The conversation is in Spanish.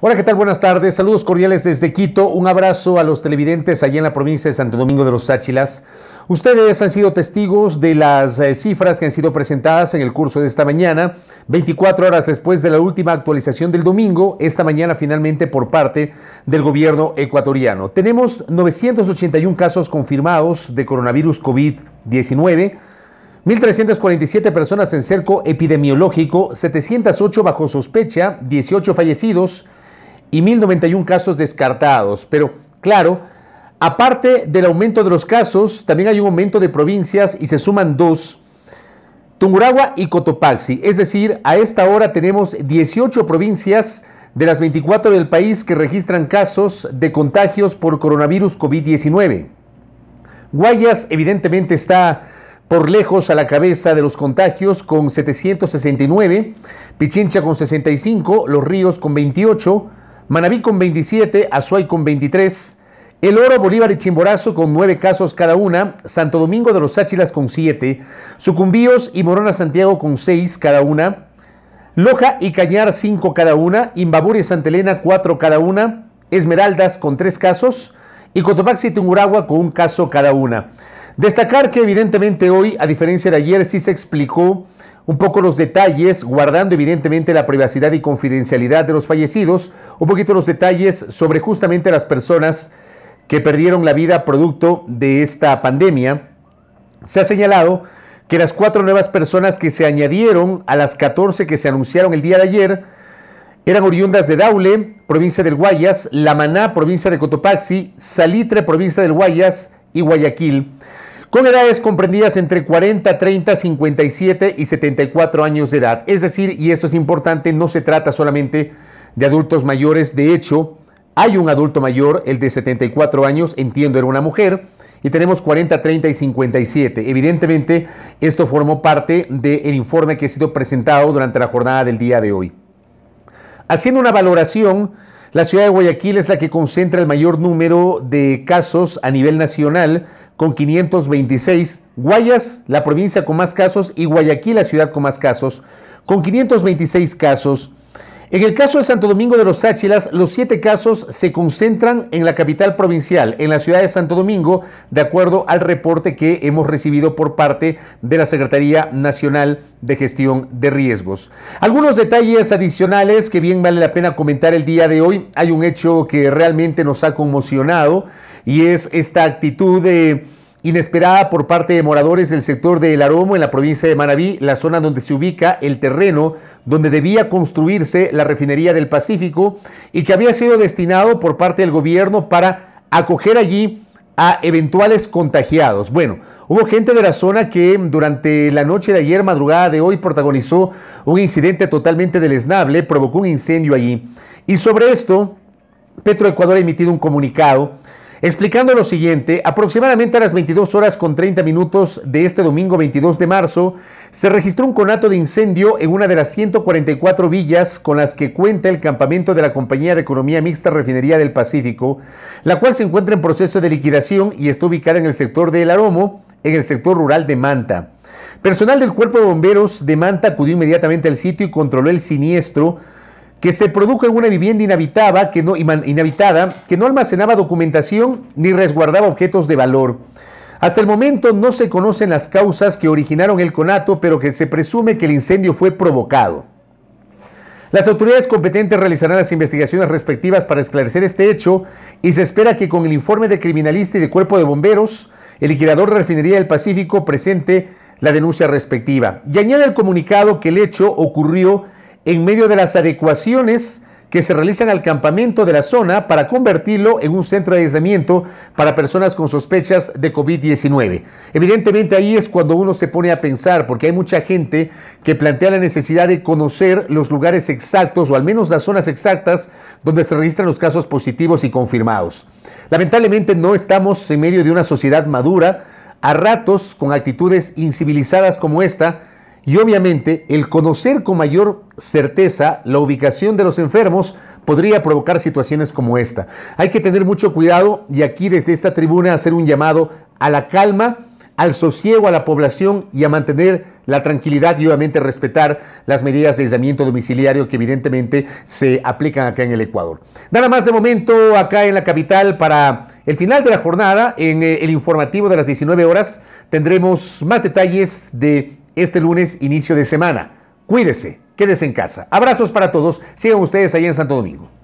Hola, ¿qué tal? Buenas tardes. Saludos cordiales desde Quito. Un abrazo a los televidentes allí en la provincia de Santo Domingo de los Sáchilas. Ustedes han sido testigos de las eh, cifras que han sido presentadas en el curso de esta mañana, 24 horas después de la última actualización del domingo, esta mañana finalmente por parte del gobierno ecuatoriano. Tenemos 981 casos confirmados de coronavirus COVID-19. 1.347 personas en cerco epidemiológico, 708 bajo sospecha, 18 fallecidos, y 1.091 casos descartados. Pero claro, aparte del aumento de los casos, también hay un aumento de provincias y se suman dos. Tunguragua y Cotopaxi. Es decir, a esta hora tenemos 18 provincias de las 24 del país que registran casos de contagios por coronavirus COVID-19. Guayas evidentemente está por lejos a la cabeza de los contagios con 769, Pichincha con 65, Los Ríos con 28, Manabí con 27, Azuay con 23, el Oro, Bolívar y Chimborazo con nueve casos cada una, Santo Domingo de los Áchilas con siete, Sucumbíos y Morona Santiago con seis cada una, Loja y Cañar cinco cada una, Imbabur y Santa Elena cuatro cada una, Esmeraldas con tres casos y Cotopaxi y Tunguragua con un caso cada una. Destacar que evidentemente hoy, a diferencia de ayer, sí se explicó un poco los detalles, guardando evidentemente la privacidad y confidencialidad de los fallecidos, un poquito los detalles sobre justamente las personas que perdieron la vida producto de esta pandemia. Se ha señalado que las cuatro nuevas personas que se añadieron a las 14 que se anunciaron el día de ayer eran oriundas de Daule, provincia del Guayas, La Maná, provincia de Cotopaxi, Salitre, provincia del Guayas y Guayaquil con edades comprendidas entre 40, 30, 57 y 74 años de edad. Es decir, y esto es importante, no se trata solamente de adultos mayores, de hecho, hay un adulto mayor, el de 74 años, entiendo era una mujer, y tenemos 40, 30 y 57. Evidentemente, esto formó parte del informe que ha sido presentado durante la jornada del día de hoy. Haciendo una valoración, la ciudad de Guayaquil es la que concentra el mayor número de casos a nivel nacional, con 526, Guayas, la provincia con más casos, y Guayaquil, la ciudad con más casos, con 526 casos. En el caso de Santo Domingo de los áchilas los siete casos se concentran en la capital provincial, en la ciudad de Santo Domingo, de acuerdo al reporte que hemos recibido por parte de la Secretaría Nacional de Gestión de Riesgos. Algunos detalles adicionales que bien vale la pena comentar el día de hoy. Hay un hecho que realmente nos ha conmocionado y es esta actitud eh, inesperada por parte de moradores del sector de El Aromo en la provincia de Manabí, la zona donde se ubica el terreno donde debía construirse la refinería del Pacífico y que había sido destinado por parte del gobierno para acoger allí a eventuales contagiados. Bueno, hubo gente de la zona que durante la noche de ayer, madrugada de hoy, protagonizó un incidente totalmente deleznable, provocó un incendio allí. Y sobre esto, Petroecuador ha emitido un comunicado explicando lo siguiente, aproximadamente a las 22 horas con 30 minutos de este domingo 22 de marzo, se registró un conato de incendio en una de las 144 villas con las que cuenta el campamento de la Compañía de Economía Mixta Refinería del Pacífico, la cual se encuentra en proceso de liquidación y está ubicada en el sector de El Aromo, en el sector rural de Manta. Personal del Cuerpo de Bomberos de Manta acudió inmediatamente al sitio y controló el siniestro, que se produjo en una vivienda inhabitada que, no, inhabitada, que no almacenaba documentación ni resguardaba objetos de valor. Hasta el momento no se conocen las causas que originaron el conato, pero que se presume que el incendio fue provocado. Las autoridades competentes realizarán las investigaciones respectivas para esclarecer este hecho y se espera que con el informe de criminalista y de cuerpo de bomberos, el liquidador de Refinería del Pacífico presente la denuncia respectiva. Y añade el comunicado que el hecho ocurrió en medio de las adecuaciones que se realizan al campamento de la zona para convertirlo en un centro de aislamiento para personas con sospechas de COVID-19. Evidentemente ahí es cuando uno se pone a pensar, porque hay mucha gente que plantea la necesidad de conocer los lugares exactos o al menos las zonas exactas donde se registran los casos positivos y confirmados. Lamentablemente no estamos en medio de una sociedad madura, a ratos con actitudes incivilizadas como esta, y obviamente el conocer con mayor certeza la ubicación de los enfermos podría provocar situaciones como esta. Hay que tener mucho cuidado y aquí desde esta tribuna hacer un llamado a la calma, al sosiego a la población y a mantener la tranquilidad y obviamente respetar las medidas de aislamiento domiciliario que evidentemente se aplican acá en el Ecuador. Nada más de momento acá en la capital para el final de la jornada, en eh, el informativo de las 19 horas, tendremos más detalles de este lunes, inicio de semana. Cuídese, quédese en casa. Abrazos para todos. Sigan ustedes ahí en Santo Domingo.